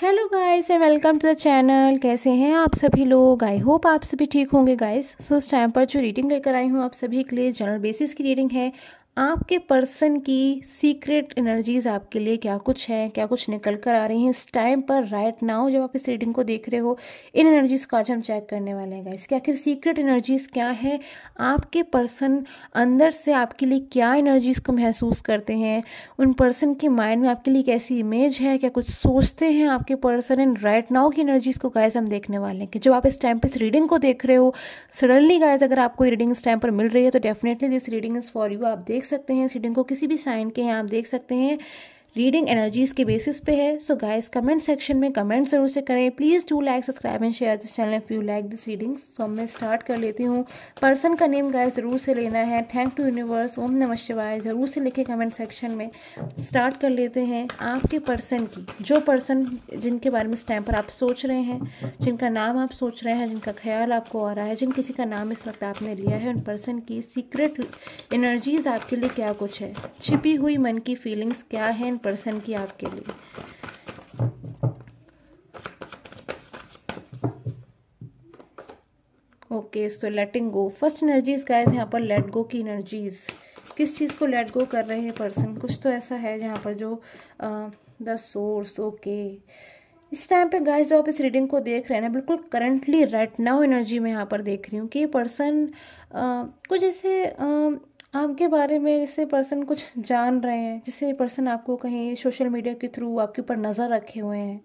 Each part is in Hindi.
hello guys and welcome to the channel कैसे हैं आप सभी लोग आई होप आप सभी ठीक होंगे गाइस सो इस टाइम पर जो रीडिंग लेकर आई हूँ आप सभी के लिए जनरल बेसिस की रीडिंग है आपके पर्सन की सीक्रेट एनर्जीज आपके लिए क्या कुछ हैं क्या कुछ निकल कर आ रही हैं इस टाइम पर राइट नाउ जब आप इस रीडिंग को देख रहे हो इन एनर्जीज को आज हम चेक करने वाले हैं गाइस कि आखिर सीक्रेट एनर्जीज क्या है आपके पर्सन अंदर से आपके लिए क्या एनर्जीज को महसूस करते हैं उन पर्सन के माइंड में आपके लिए कैसी इमेज है क्या कुछ सोचते हैं आपके पर्सन इन राइट नाउ की एनर्जीज को गाइज हम देखने वाले हैं कि जब आप इस टाइम पर इस रीडिंग को देख रहे हो सडनली गाइज अगर आपको रीडिंग इस टाइम पर मिल रही है तो definitely this reading is for you आप देख देख सकते हैं सीडिंग को किसी भी साइन के यहाँ आप देख सकते हैं रीडिंग एनर्जीज के बेसिस पे है सो गाइस कमेंट सेक्शन में कमेंट जरूर से करें please do like subscribe and share this channel if you like this readings so मैं स्टार्ट कर लेती हूँ पर्सन का नेम गाइस ज़रूर से लेना है थैंक टू यूनिवर्स ओम नम शिवाय ज़रूर से लिखे कमेंट सेक्शन में स्टार्ट कर लेते हैं आपके पर्सन की जो पर्सन जिनके बारे में इस टाइम पर आप सोच रहे हैं जिनका नाम आप सोच रहे हैं जिनका ख्याल आपको आ रहा है जिन किसी का नाम इस वक्त आपने लिया है उन पर्सन की सीक्रेट एनर्जीज आपके लिए क्या कुछ है छिपी हुई मन की फीलिंग्स क्या है पर्सन की आपके लिए okay so letting go first energies guys यहाँ पर लेट गो की एनर्जीज किस चीज़ को लेट गो कर रहे हैं पर्सन कुछ तो ऐसा है जहाँ पर जो द सोर्स ओके इस टाइम पे गाइस जो आप इस रीडिंग को देख रहे हैं बिल्कुल करंटली राइट नाउ एनर्जी में यहाँ पर देख रही हूँ कि ये पर्सन कुछ ऐसे uh, आपके बारे में जैसे पर्सन कुछ जान रहे हैं जिससे पर्सन आपको कहीं सोशल मीडिया के थ्रू आपके ऊपर नज़र रखे हुए हैं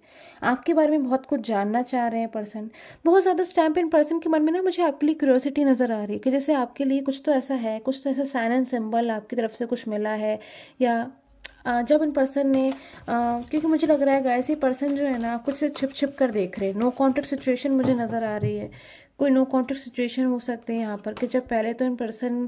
आपके बारे में बहुत कुछ जानना चाह रहे हैं पर्सन बहुत ज़्यादा स्टैम्प इन पर्सन के मन में ना मुझे आपके लिए क्यूरियोसिटी नज़र आ रही है कि जैसे आपके लिए कुछ तो ऐसा है कुछ तो ऐसा साइन एंड सिम्बल आपकी तरफ से कुछ मिला है या जब इन पर्सन ने क्योंकि मुझे लग रहा है गाय से पर्सन जो है ना कुछ से छिप छिप कर देख रहे हैं नो कॉन्टेक्ट सिचुएशन मुझे नज़र आ रही है कोई नो कॉन्टेक्ट सिचुएशन हो सकते हैं यहाँ पर कि जब पहले तो इन पर्सन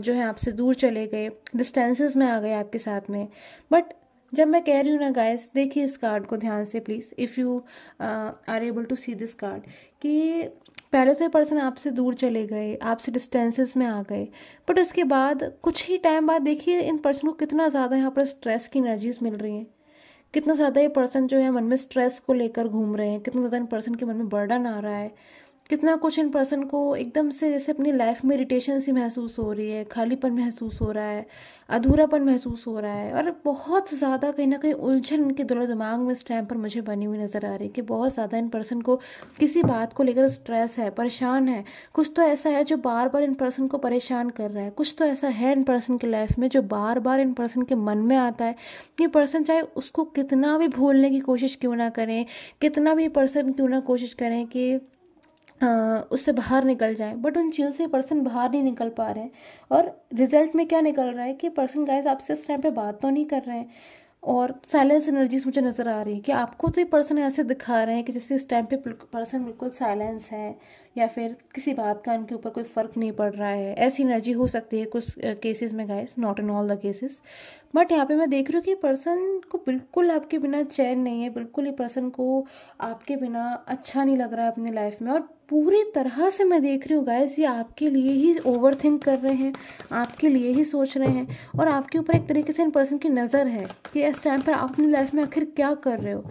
जो है आपसे दूर चले गए डिस्टेंसेस में आ गए आपके साथ में बट जब मैं कह रही हूँ ना गाइस देखिए इस कार्ड को ध्यान से please if you are able to see this card कि पहले तो ये पर्सन आपसे दूर चले गए आपसे डिस्टेंसेस में आ गए बट उसके बाद कुछ ही टाइम बाद देखिए इन पर्सन को कितना ज़्यादा यहाँ पर स्ट्रेस की एनर्जीज मिल रही हैं कितना ज़्यादा ये पर्सन जो है मन में स्ट्रेस को लेकर घूम रहे हैं कितना ज़्यादा इन पर्सन के मन में बर्डन आ रहा है कितना कुछ इन पर्सन को एकदम से जैसे अपनी लाइफ में इरिटेशन सी महसूस हो रही है खालीपन महसूस हो रहा है अधूरापन महसूस हो रहा है और बहुत ज़्यादा कहीं ना कहीं उलझन इनके दिलो दिमाग में इस टाइम पर मुझे बनी हुई नज़र आ रही है कि बहुत ज़्यादा इन पर्सन को किसी बात को लेकर स्ट्रेस है परेशान है कुछ तो ऐसा है जो बार बार इन पर्सन को परेशान कर रहा है कुछ तो ऐसा है इन पर्सन की लाइफ में जो बार बार इन पर्सन के मन में आता है ये पर्सन चाहे उसको कितना भी भूलने की कोशिश क्यों ना करें कितना भी पर्सन क्यों ना कोशिश करें कि उससे बाहर निकल जाए बट उन चीज़ों से पर्सन बाहर नहीं निकल पा रहे हैं और रिजल्ट में क्या निकल रहा है कि पर्सन गाइज आपसे इस टाइम पर बात तो नहीं कर रहे हैं और साइलेंस एनर्जीज मुझे नज़र आ रही है कि आपको तो ये पर्सन ऐसे दिखा रहे हैं कि जैसे इस टाइम पे पर्सन बिल्कुल साइलेंस है या फिर किसी बात का उनके ऊपर कोई फ़र्क नहीं पड़ रहा है ऐसी एनर्जी हो सकती है कुछ केसेस में guys not in all the cases but यहाँ पे मैं देख रही हूँ कि पर्सन को बिल्कुल आपके बिना चैन नहीं है बिल्कुल ही पर्सन को आपके बिना अच्छा नहीं लग रहा है अपनी लाइफ में और पूरी तरह से मैं देख रही हूँ गाइस ये आपके लिए ही ओवर थिंक कर रहे हैं आपके लिए ही सोच रहे हैं और आपके ऊपर एक तरीके से इन पर्सन की नज़र है कि इस टाइम पर आप अपनी लाइफ में आखिर क्या कर रहे हो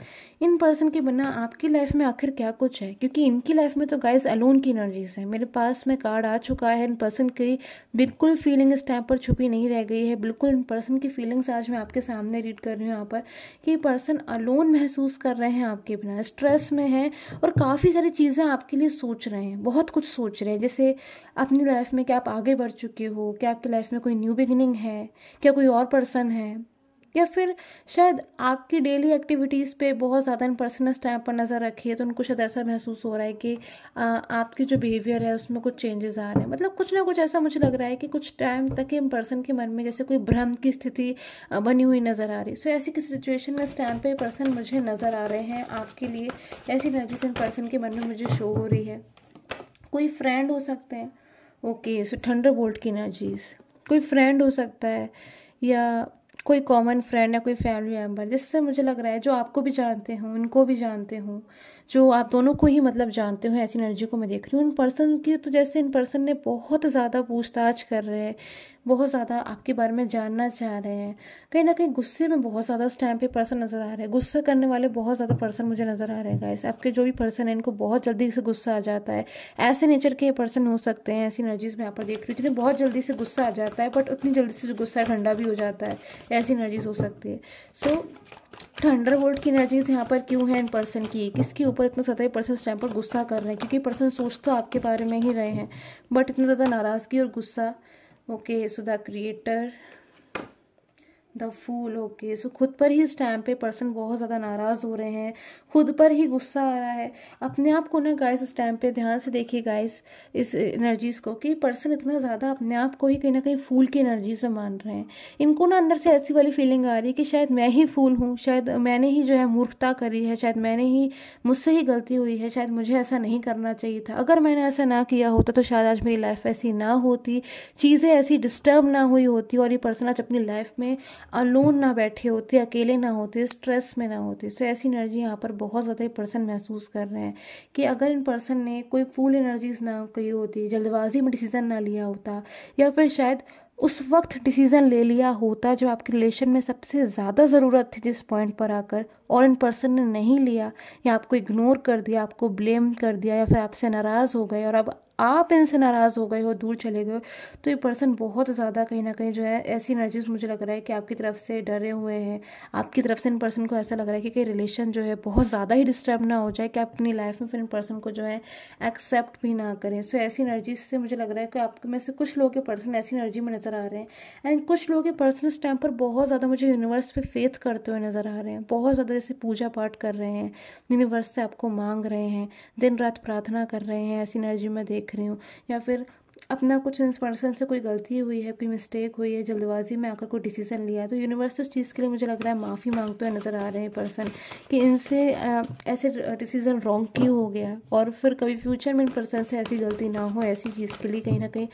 इन पर्सन के बिना आपकी लाइफ में आखिर क्या कुछ है क्योंकि इनकी लाइफ में तो गाइज अलोन की एनर्जी से मेरे पास में कार्ड आ चुका है इन पर्सन की बिल्कुल फीलिंग इस टाइम पर छुपी नहीं रह गई है बिल्कुल इन पर्सन की फीलिंग्स आज मैं आपके सामने रीड कर रही हूँ यहाँ पर कि पर्सन अलोन महसूस कर रहे हैं आपके बिना स्ट्रेस में है और काफ़ी सारी चीज़ें आपके लिए सोच रहे हैं बहुत कुछ सोच रहे हैं जैसे अपनी लाइफ में क्या आप आगे बढ़ चुके हो क्या आपकी लाइफ में कोई न्यू बिगिनिंग है क्या कोई और पर्सन है या फिर शायद आपकी डेली एक्टिविटीज़ पे बहुत ज़्यादा इन पर्सनल स्टैम्प पर नज़र रखी है तो उनको शायद ऐसा महसूस हो रहा है कि आपकी जो बिहेवियर है उसमें कुछ चेंजेस आ रहे हैं मतलब कुछ ना कुछ ऐसा मुझे लग रहा है कि कुछ टाइम तक इन पर्सन के मन में जैसे कोई भ्रम की स्थिति बनी हुई नज़र आ रही है सो ऐसी किसी सिचुएशन में स्टैम पर पर्सन मुझे नज़र आ रहे हैं आपके लिए ऐसी एनर्जीज इन पर्सन के मन में मुझे शो हो रही है कोई फ्रेंड हो सकते हैं ओके सो थंडर बोल्ट की एनर्जीज कोई फ्रेंड हो सकता है या कोई कॉमन फ्रेंड या कोई फैमिली मेम्बर जिससे मुझे लग रहा है जो आपको भी जानते हों उनको भी जानते हों जो आप दोनों को ही मतलब जानते हो ऐसी एनर्जी को मैं देख रही हूँ इन पर्सन की तो जैसे इन पर्सन ने बहुत ज़्यादा पूछताछ कर रहे हैं बहुत ज़्यादा आपके बारे में जानना चाह रहे हैं कहीं ना कहीं गुस्से में बहुत ज़्यादा उस टाइम पर पर्सन नज़र आ रहे हैं गुस्सा करने वाले बहुत ज़्यादा पर्सन मुझे नज़र आ रहे हैं गाइस आपके जो भी पर्सन है इनको बहुत जल्दी से गुस्सा आ जाता है ऐसे नेचर के पर्सन हो सकते हैं ऐसी एनर्जीज़ में यहाँ पर देख रही हूँ जिन्हें बहुत जल्दी से गुस्सा आ जाता है बट उतनी जल्दी से गुस्सा ठंडा भी हो जाता है ऐसी एनर्जीज़ हो सकती है सो थंडर थंडरबोल्ट की एनर्जीज यहाँ पर क्यों है इन पर्सन की किसके ऊपर इतना ज़्यादा पर्सन इस टाइम पर गुस्सा कर रहे हैं क्योंकि पर्सन सोच तो आपके बारे में ही रहे हैं बट इतना ज़्यादा नाराज़गी और गुस्सा okay so the creator the fool okay so खुद पर ही इस टाइम पे पर्सन बहुत ज़्यादा नाराज़ हो रहे हैं खुद पर ही गुस्सा आ रहा है अपने आप को ना गाइस इस टाइम पे ध्यान से देखिए गाइस इस एनर्जीज़ को कि पर्सन इतना ज़्यादा अपने आप को ही कहीं ना कहीं फूल की एनर्जीज़ में मान रहे हैं इनको ना अंदर से ऐसी वाली फीलिंग आ रही है कि शायद मैं ही फूल हूँ शायद मैंने ही जो है मूर्खता करी है शायद मैंने ही मुझसे ही गलती हुई है शायद मुझे ऐसा नहीं करना चाहिए था अगर मैंने ऐसा ना किया होता तो शायद आज मेरी लाइफ ऐसी ना होती चीज़ें ऐसी डिस्टर्ब ना हुई होती और ये पर्सन आज अपनी लाइफ में अलोन ना बैठे होते अकेले ना होते स्ट्रेस में ना होते सो ऐसी एनर्जी यहाँ पर बहुत ज़्यादा पर्सन महसूस कर रहे हैं कि अगर इन पर्सन ने कोई फुल एनर्जीज ना की होती जल्दबाजी में डिसीज़न ना लिया होता या फिर शायद उस वक्त डिसीज़न ले लिया होता जो आपके रिलेशन में सबसे ज़्यादा ज़रूरत थी जिस पॉइंट पर आकर और इन पर्सन ने नहीं लिया या आपको इग्नोर कर दिया आपको ब्लेम कर दिया या फिर आपसे नाराज़ हो गए और अब आप इनसे नाराज़ हो गए हो दूर चले गए हो तो ये पर्सन बहुत ज़्यादा कहीं ना कहीं जो है ऐसी एनर्जीज मुझे लग रहा है कि आपकी तरफ से डरे हुए हैं आपकी तरफ से इन पर्सन को ऐसा लग रहा है कि, रिलेशन जो है बहुत ज़्यादा ही डिस्टर्ब ना हो जाए कि आप अपनी लाइफ में फिर इन पर्सन को जो है एक्सेप्ट भी ना करें सो ऐसी एनर्जीज से मुझे लग रहा है कि आपके में से कुछ लोगों के पर्सन ऐसी एनर्जी में नज़र आ रहे हैं एंड कुछ लोग के पर्सन इस टाइम पर बहुत ज़्यादा मुझे यूनिवर्स पर फेथ करते हुए नज़र आ रहे हैं बहुत ज़्यादा जैसे पूजा पाठ कर रहे हैं यूनिवर्स से आपको मांग रहे हैं दिन रात प्रार्थना कर रहे हैं ऐसी एनर्जी में देख देख रही हूँ या फिर अपना कुछ पर्सन से कोई गलती हुई है कोई मिस्टेक हुई है जल्दबाजी में आकर कोई डिसीजन लिया है तो यूनिवर्स तो उस चीज़ के लिए मुझे लग रहा है माफ़ी मांगते हुए नज़र आ रहे हैं पर्सन कि इनसे ऐसे डिसीजन रॉन्ग क्यों हो गया और फिर कभी फ्यूचर में इन पर्सन से ऐसी गलती ना हो ऐसी चीज़ के लिए कहीं ना कहीं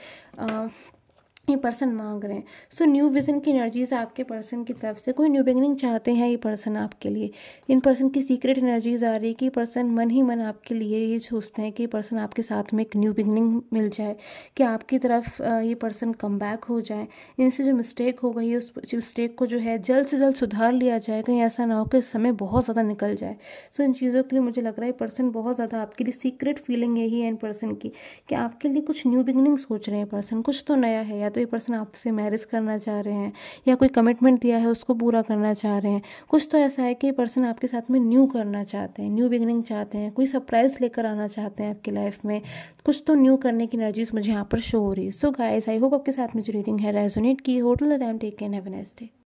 ये पर्सन मांग रहे हैं सो न्यू विजन की एनर्जीज आपके पर्सन की तरफ से कोई न्यू बिगनिंग चाहते हैं ये पर्सन आपके लिए इन पर्सन की सीक्रेट एनर्जीज आ रही है कि पर्सन मन ही मन आपके लिए ये सोचते हैं कि पर्सन आपके साथ में एक न्यू बिगनिंग मिल जाए कि आपकी तरफ ये पर्सन कम बैक हो जाए इनसे जो मिस्टेक हो गई है उस मिस्टेक को जो है जल्द से जल्द सुधार लिया जाए कहीं ऐसा ना हो कि समय बहुत ज़्यादा निकल जाए सो इन चीज़ों के लिए मुझे लग रहा है पर्सन बहुत ज़्यादा आपके लिए सीक्रेट फीलिंग यही है इन पर्सन की कि आपके लिए कुछ न्यू बिगनिंग सोच रहे हैं पर्सन कुछ तो नया है या तो ये पर्सन आपसे मैरिज करना चाह रहे हैं या कोई कमिटमेंट दिया है उसको पूरा करना चाह रहे हैं कुछ तो ऐसा है कि ये पर्सन आपके साथ में न्यू करना चाहते हैं न्यू बिगनिंग चाहते हैं कोई सरप्राइज लेकर आना चाहते हैं आपकी लाइफ में कुछ तो न्यू करने की एनर्जीज मुझे यहाँ पर शो हो रही है सो गाइस आई होप आपके साथ मुझे रीडिंग है रेजोनेट की hotel take can have next day